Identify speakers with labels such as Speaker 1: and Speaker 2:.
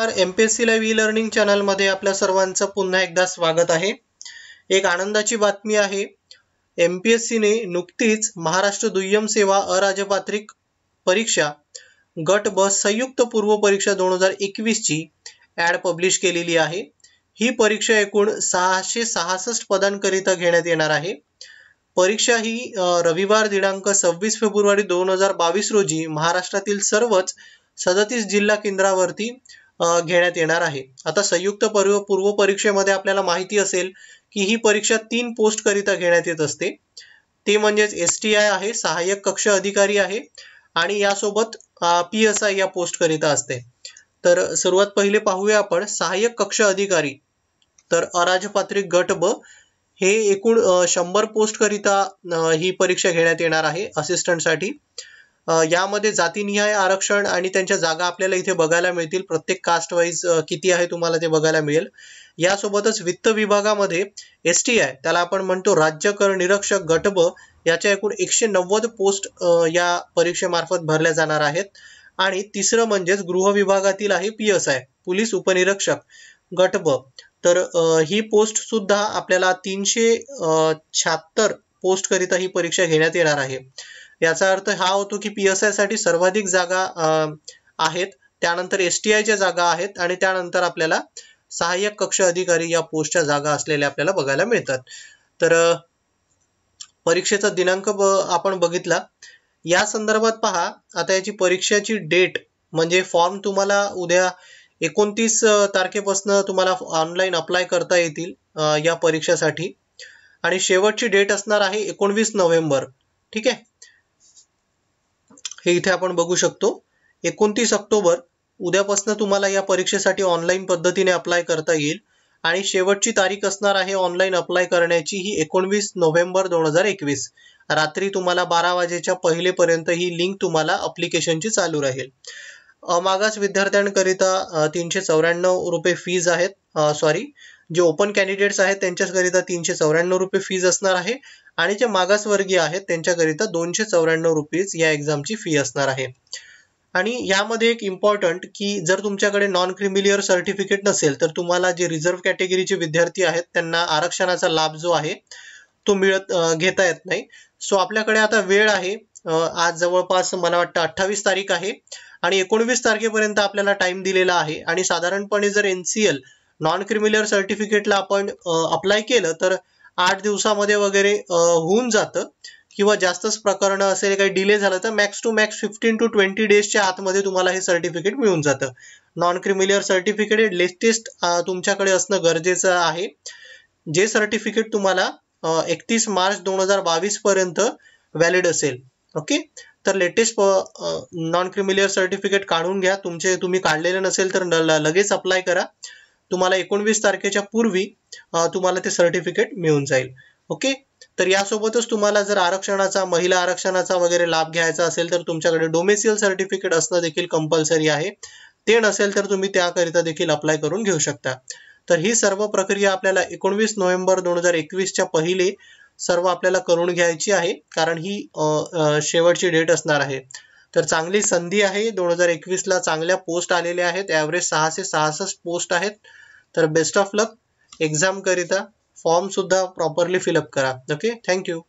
Speaker 1: नमस्कार M P S C live e learning चॅनलमध्ये आपल्या सर्वांचं पुन्हा एकदा स्वागत आहे एक आनंदाची बातमी आहे एम पी एस सीने नुकतीच महाराष्ट्र दुय्यम सेवा अराजपात्रिक परीक्षा गट ब संयुक्त पूर्व परीक्षा दोन हजार एकवीसची ॲड पब्लिश केलेली आहे ही परीक्षा एकूण सहाशे सहासष्ट पदांकरिता घेण्यात येणार आहे परीक्षा ही रविवार दिनांक सव्वीस फेब्रुवारी दोन हजार बावीस रोजी महाराष्ट्रातील सर्वच सदतीस जिल्हा केंद्रावरती घेण्यात येणार आहे आता संयुक्त पर्व पूर्व परीक्षेमध्ये आपल्याला माहिती असेल की ही परीक्षा तीन पोस्टकरिता घेण्यात येत असते ते म्हणजेच एस टी आय आहे सहाय्यक कक्ष अधिकारी आहे आणि यासोबत पी एस आय या पोस्टकरिता असते तर सर्वात पहिले पाहूया आपण सहाय्यक कक्ष अधिकारी तर अराजपात्रिक गट ब हे एकूण शंभर पोस्टकरिता ही परीक्षा घेण्यात येणार आहे असिस्टंटसाठी यामध्ये जातीनिहाय आरक्षण आणि त्यांच्या जागा आपल्याला इथे बघायला मिळतील प्रत्येक कास्ट वाईज किती आहे तुम्हाला ते बघायला मिळेल यासोबतच वित्त विभागामध्ये एस टी आय त्याला आपण म्हणतो राज्य कर निरीक्षक गटब याच्या एकूण एकशे नव्वद पोस्ट या परीक्षेमार्फत भरल्या जाणार आहेत आणि तिसरं म्हणजेच गृह विभागातील आहे पी एस आय पोलीस उपनिरीक्षक गटब तर ही पोस्ट सुद्धा आपल्याला तीनशे शहात्तर पोस्ट करिता ही परीक्षा घेण्यात येणार आहे याचा अर्थ हा होतो की पी एस आयसाठी सर्वाधिक जागा आहेत त्यानंतर एस टी आयच्या जागा आहेत आणि त्यानंतर आपल्याला सहाय्यक कक्ष अधिकारी या पोस्टच्या जागा असलेल्या आपल्याला बघायला मिळतात तर परीक्षेचा दिनांक आपण बघितला या संदर्भात पहा आता याची परीक्षेची डेट म्हणजे फॉर्म तुम्हाला उद्या एकोणतीस तारखेपासून तुम्हाला ऑनलाईन अप्लाय करता येतील या परीक्षेसाठी आणि शेवटची डेट असणार आहे एकोणवीस नोव्हेंबर ठीक आहे हे इथे आपण बघू शकतो एकोणतीस ऑक्टोबर उद्यापासून तुम्हाला या परीक्षेसाठी ऑनलाईन पद्धतीने अप्लाय करता येईल आणि शेवटची तारीख असणार आहे ऑनलाईन अप्लाय करण्याची ही एकोणवीस नोव्हेंबर दोन हजार एकवीस रात्री तुम्हाला बारा वाजेच्या पहिलेपर्यंत ही लिंक तुम्हाला अप्लिकेशनची चालू राहील मागास विद्यार्थ्यांकरिता तीनशे चौऱ्याण्णव रुपये फीज आहेत सॉरी जे ओपन कॅन्डिडेट्स आहेत त्यांच्याकरिता तीनशे चौऱ्याण्णव रुपये फीज असणार आहे आणि जे मागासवर्गीय आहेत त्यांच्याकरिता दोनशे चौऱ्याण्णव रुपीज या एक्झामची फी असणार आहे आणि यामध्ये एक इम्पॉर्टंट की जर तुमच्याकडे नॉन क्रिमिलियर सर्टिफिकेट नसेल तर तुम्हाला जे रिझर्व्ह कॅटेगरीचे विद्यार्थी आहेत त्यांना आरक्षणाचा लाभ जो आहे तो मिळत घेता येत नाही सो आपल्याकडे आता वेळ आहे आज जवळपास मला वाटतं अठ्ठावीस तारीख आहे आणि एकोणवीस तारखेपर्यंत आपल्याला टाइम दिलेला आहे आणि साधारणपणे जर N C L non creamy layer सर्टिफिकेटला आपण अप्लाय केलं तर आठ दिवसामध्ये वगैरे होऊन जातं किंवा जास्तच प्रकरणं असेल काही डिले झालं तर max to max fifteen to twenty डेजच्या आतमध्ये तुम्हाला हे सर्टिफिकेट मिळून जातं नॉन क्रिमिलियर सर्टिफिकेट हे लेटेस्ट तुमच्याकडे असणं गरजेचं आहे जे सर्टिफिकेट तुम्हाला एकतीस मार्च दोन हजार बावीस पर्यंत व्हॅलिड असेल ओके तर लेटेस्ट नॉन क्रिमिलियर सर्टिफिकेट काढून घ्या तुमचे तुम्ही काढलेले नसेल तर लगेच अप्लाय करा तुम्हाला एकोणवीस तारखेच्या पूर्वी तुम्हाला ते सर्टिफिकेट मिळून जाईल ओके तर यासोबतच तुम्हाला जर आरक्षणाचा महिला आरक्षणाचा वगैरे लाभ घ्यायचा असेल तर तुमच्याकडे डोमेसियल सर्टिफिकेट असणं देखील कंपल्सरी आहे ते नसेल तर तुम्ही त्याकरिता देखील अप्लाय करून घेऊ शकता तर ही सर्व प्रक्रिया आपल्याला एकोणवीस नोव्हेंबर दोन हजार एकवीसच्या पहिले सर्व आपल्याला करून घ्यायची आहे कारण ही शेवटची डेट असणार आहे तर चांगली संधी आहे दोन हजार एकवीसला चांगल्या पोस्ट आलेल्या आहेत ॲव्हरेज सहाशे सहासष्ट पोस्ट आहेत तर बेस्ट ऑफ लक एक्झामकरिता फॉर्मसुद्धा प्रॉपरली फिलअप करा ओके थँक्यू